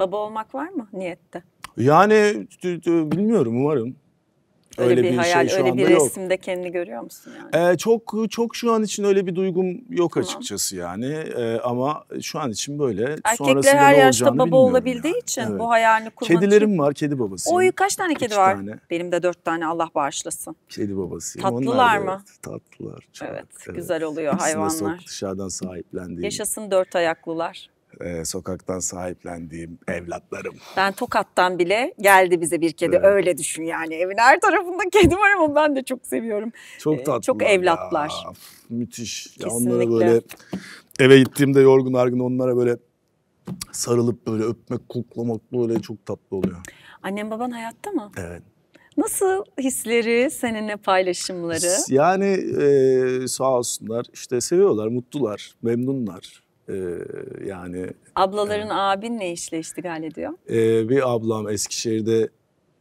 Baba olmak var mı niyette? Yani bilmiyorum umarım. Öyle, öyle bir, bir şey hayal, şey öyle bir resimde yok. kendini görüyor musun yani? Ee, çok çok şu an için öyle bir duygum yok tamam. açıkçası yani. Ee, ama şu an için böyle. Erkekler Sonrasında her yaşta baba olabildiği yani. için evet. bu hayalini kurmak Kedilerim için... var, kedi babası. Oy kaç tane kedi var? Tane. Benim de dört tane Allah bağışlasın. Kedi babası. Tatlılar mı? Evet, tatlılar. Çok, evet, evet, güzel oluyor İkisini hayvanlar. Sok, dışarıdan sahiplendiğim. Yaşasın dört ayaklılar e, sokaktan sahiplendiğim evlatlarım. Ben Tokat'tan bile geldi bize bir kedi. Evet. Öyle düşün yani. Evin her tarafında kedi var ama ben de çok seviyorum. Çok e, tatlı. Ee, çok evlatlar. Ya, müthiş. Kesinlikle. Ya onlara böyle eve gittiğimde yorgun argın onlara böyle sarılıp böyle öpmek, koklamak böyle çok tatlı oluyor. Annem baban hayatta mı? Evet. Nasıl hisleri seninle paylaşımları? Yani e, sağ olsunlar işte seviyorlar, mutlular, memnunlar. Ee, yani ablaların abin ne işle iştigal ediyor. E, ee, bir ablam Eskişehir'de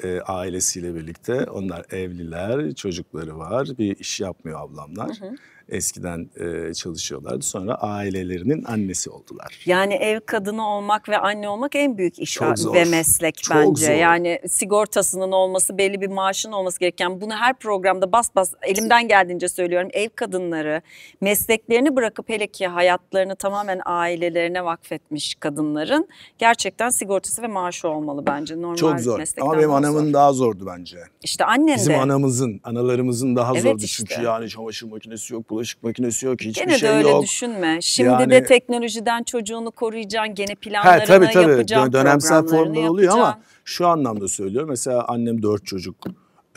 e, ailesiyle birlikte. Onlar evliler, çocukları var. Bir iş yapmıyor ablamlar. Hı hı. Eskiden e, çalışıyorlardı. Sonra ailelerinin annesi oldular. Yani ev kadını olmak ve anne olmak en büyük iş Çok zor. ve meslek Çok bence. Zor. Yani sigortasının olması, belli bir maaşın olması gereken. Bunu her programda bas bas elimden geldiğince söylüyorum. Ev kadınları mesleklerini bırakıp hele ki hayatlarını tamamen ailelerine vakfetmiş kadınların gerçekten sigortası ve maaşı olmalı bence. Normal Çok zor. Meslekten Ama benim annem anamın zor. daha zordu bence. İşte annen Bizim de. anamızın, analarımızın daha evet zordu. Işte. Çünkü yani çamaşır makinesi yok, bulaşık makinesi yok, hiçbir gene şey yok. Gene de öyle düşünme. Şimdi yani... de teknolojiden çocuğunu koruyacaksın, gene planlarını He, tabii, tabii. Dönemsel formlar oluyor ama şu anlamda söylüyorum. Mesela annem dört çocuk.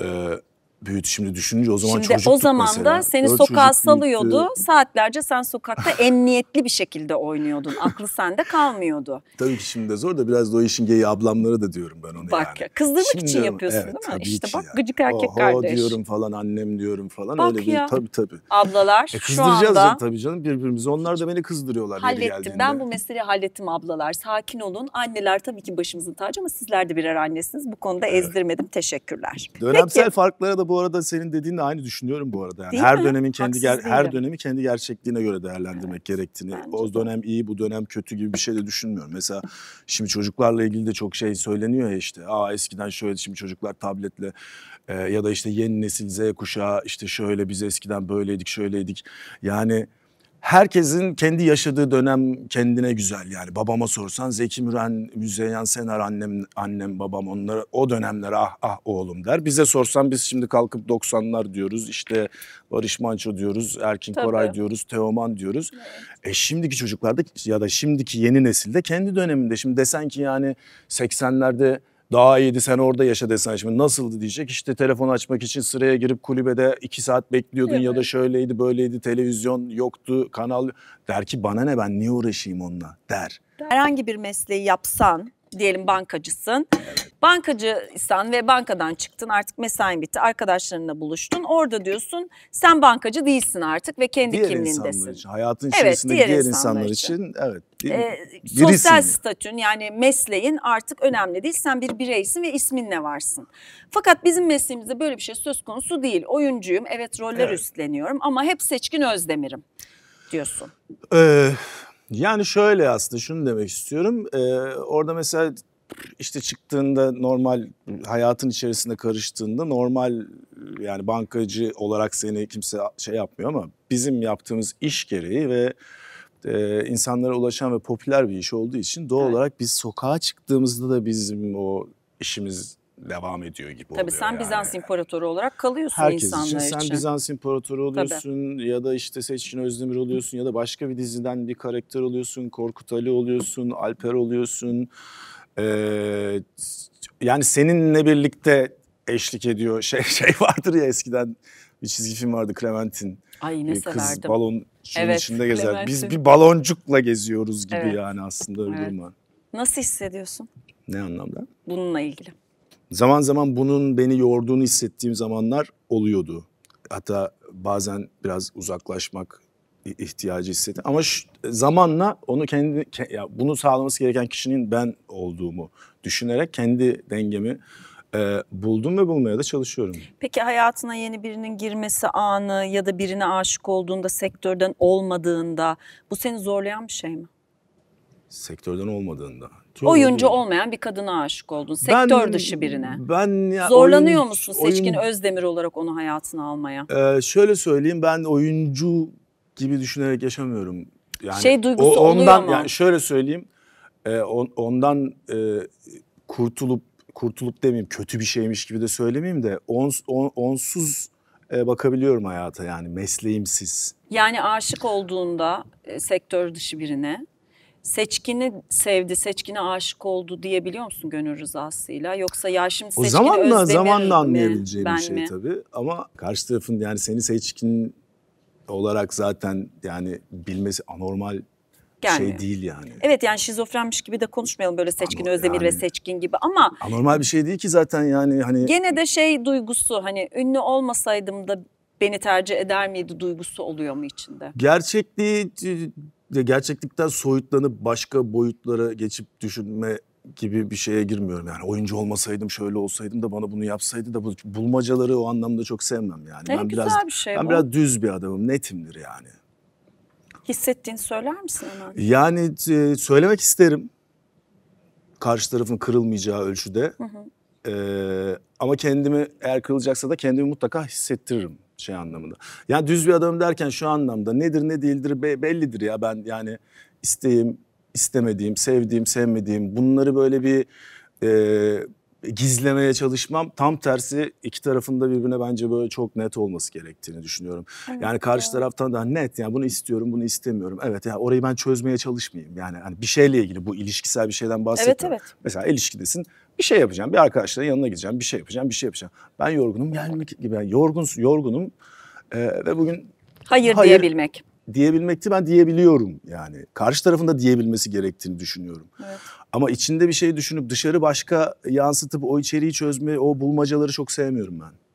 Ee, büyüdü şimdi düşününce o zaman şimdi o zaman mesela. da seni o sokağa salıyordu. Büyüktü. Saatlerce sen sokakta emniyetli bir şekilde oynuyordun. Aklı sende kalmıyordu. Tabii ki şimdi de zor da biraz da o işin geyi ablamlara da diyorum ben onu bak, yani. Kızdırmak şimdi için yapıyorsun evet, değil mi? İşte bak ya. gıcık erkek Oho, kardeş. diyorum falan annem diyorum falan bak öyle ya. bir tabii tabii. Ablalar e, şu anda. Kızdıracağız tabii canım birbirimizi. Onlar da beni kızdırıyorlar Hallettim ben bu meseleyi hallettim ablalar. Sakin olun. Anneler tabii ki başımızın tacı ama sizler de birer annesiniz. Bu konuda evet. ezdirmedim. Teşekkürler. Dönemsel Peki. farklara da bu bu arada senin dediğinle aynı düşünüyorum bu arada. Yani Değil her mi? dönemin kendi ger- her dönemi kendi gerçekliğine göre değerlendirmek evet, gerektiğini. Bence. O dönem iyi, bu dönem kötü gibi bir şey de düşünmüyorum. Mesela şimdi çocuklarla ilgili de çok şey söyleniyor ya işte. Aa eskiden şöyle şimdi çocuklar tabletle e, ya da işte yeni nesil Z kuşağı işte şöyle biz eskiden böyleydik, şöyleydik. Yani herkesin kendi yaşadığı dönem kendine güzel yani. Babama sorsan Zeki Müren, Müzeyyen Senar annem, annem babam onlar o dönemler ah ah oğlum der. Bize sorsan biz şimdi kalkıp 90'lar diyoruz işte Barış Manço diyoruz, Erkin Tabii. Koray diyoruz, Teoman diyoruz. Evet. E şimdiki çocuklarda ya da şimdiki yeni nesilde kendi döneminde şimdi desen ki yani 80'lerde daha iyiydi sen orada yaşa desen şimdi nasıldı diyecek. İşte telefon açmak için sıraya girip kulübede iki saat bekliyordun evet. ya da şöyleydi böyleydi televizyon yoktu kanal. Der ki bana ne ben niye uğraşayım onunla der. Herhangi bir mesleği yapsan diyelim bankacısın. Evet. Bankacıysan ve bankadan çıktın artık mesain bitti arkadaşlarınla buluştun. Orada diyorsun sen bankacı değilsin artık ve kendi diğer kimliğindesin. Için, hayatın içerisinde evet, diğer, diğer insanlar, için. için evet. Ee, sosyal statün yani mesleğin artık önemli değil. Sen bir bireysin ve isminle varsın. Fakat bizim mesleğimizde böyle bir şey söz konusu değil. Oyuncuyum evet roller evet. üstleniyorum ama hep Seçkin Özdemir'im diyorsun. Ee, yani şöyle aslında şunu demek istiyorum. Ee, orada mesela işte çıktığında normal hayatın içerisinde karıştığında normal yani bankacı olarak seni kimse şey yapmıyor ama bizim yaptığımız iş gereği ve e, insanlara ulaşan ve popüler bir iş olduğu için doğal evet. olarak biz sokağa çıktığımızda da bizim o işimiz devam ediyor gibi Tabii oluyor. Tabii sen yani. Bizans imparatoru olarak kalıyorsun Herkes insanlar için. Herkes için sen Bizans imparatoru oluyorsun Tabii. ya da işte Seçkin Özdemir oluyorsun ya da başka bir diziden bir karakter oluyorsun. Korkut Ali oluyorsun, Alper oluyorsun. Ee, yani seninle birlikte eşlik ediyor şey şey vardır ya eskiden bir çizgi film vardı Clementin. Ay ne Kız severdim. balon evet, içinde gezer. Clementine. Biz bir baloncukla geziyoruz gibi evet. yani aslında öyle evet. Var. Nasıl hissediyorsun? Ne anlamda? Bununla ilgili zaman zaman bunun beni yorduğunu hissettiğim zamanlar oluyordu. Hatta bazen biraz uzaklaşmak ihtiyacı hissettim. Ama şu, zamanla onu kendi ya bunu sağlaması gereken kişinin ben olduğumu düşünerek kendi dengemi e, buldum ve bulmaya da çalışıyorum. Peki hayatına yeni birinin girmesi anı ya da birine aşık olduğunda sektörden olmadığında bu seni zorlayan bir şey mi? sektörden olmadığında. Çok Oyuncu oldu. olmayan bir kadına aşık oldun. Sektör ben, dışı birine. Ben ya, Zorlanıyor oyun, musun Seçkin oyun, Özdemir olarak onu hayatına almaya? E, şöyle söyleyeyim ben oyuncu gibi düşünerek yaşamıyorum. Yani şey duygusu o, ondan, oluyor mu? Yani şöyle söyleyeyim. E, on, ondan e, kurtulup kurtulup demeyeyim kötü bir şeymiş gibi de söylemeyeyim de on, on, onsuz e, bakabiliyorum hayata yani mesleğimsiz. Yani aşık olduğunda e, sektör dışı birine seçkini sevdi, seçkine aşık oldu diyebiliyor musun gönül rızasıyla? Yoksa ya şimdi seçkini O zaman da zamanla anlayabileceği bir şey mi? tabii. Ama karşı tarafın yani seni seçkin olarak zaten yani bilmesi anormal şey Gelmiyor. şey değil yani. Evet yani şizofrenmiş gibi de konuşmayalım böyle Seçkin Anor Özdemir yani, ve Seçkin gibi ama. Anormal bir şey değil ki zaten yani hani. Gene de şey duygusu hani ünlü olmasaydım da beni tercih eder miydi duygusu oluyor mu içinde? Gerçekliği gerçeklikten soyutlanıp başka boyutlara geçip düşünme gibi bir şeye girmiyorum. Yani oyuncu olmasaydım, şöyle olsaydım da bana bunu yapsaydı da bu bulmacaları o anlamda çok sevmem yani. Ne ben güzel biraz bir şey ben bu. biraz düz bir adamım, netimdir yani. Hissettiğini söyler misin hemen? Yani e, söylemek isterim. Karşı tarafın kırılmayacağı ölçüde. Hı hı. E, ama kendimi eğer kırılacaksa da kendimi mutlaka hissettiririm şey anlamında. Yani düz bir adam derken şu anlamda nedir ne değildir be, bellidir ya ben yani isteğim, istemediğim, sevdiğim, sevmediğim bunları böyle bir e, gizlemeye çalışmam. Tam tersi iki tarafında birbirine bence böyle çok net olması gerektiğini düşünüyorum. Evet, yani karşı taraftan da net yani bunu istiyorum, bunu istemiyorum. Evet yani orayı ben çözmeye çalışmayayım. Yani hani bir şeyle ilgili bu ilişkisel bir şeyden bahsetmiyorum. Evet, evet. Mesela ilişkidesin bir şey yapacağım. Bir arkadaşların yanına gideceğim. Bir şey yapacağım. Bir şey yapacağım. Ben yorgunum. Gelmek gibi. Yani yorgun, yorgunum. Ee, ve bugün hayır, hayır diyebilmek. Diyebilmekti. Ben diyebiliyorum yani. Karşı tarafın da diyebilmesi gerektiğini düşünüyorum. Evet. Ama içinde bir şey düşünüp dışarı başka yansıtıp o içeriği çözme, o bulmacaları çok sevmiyorum ben.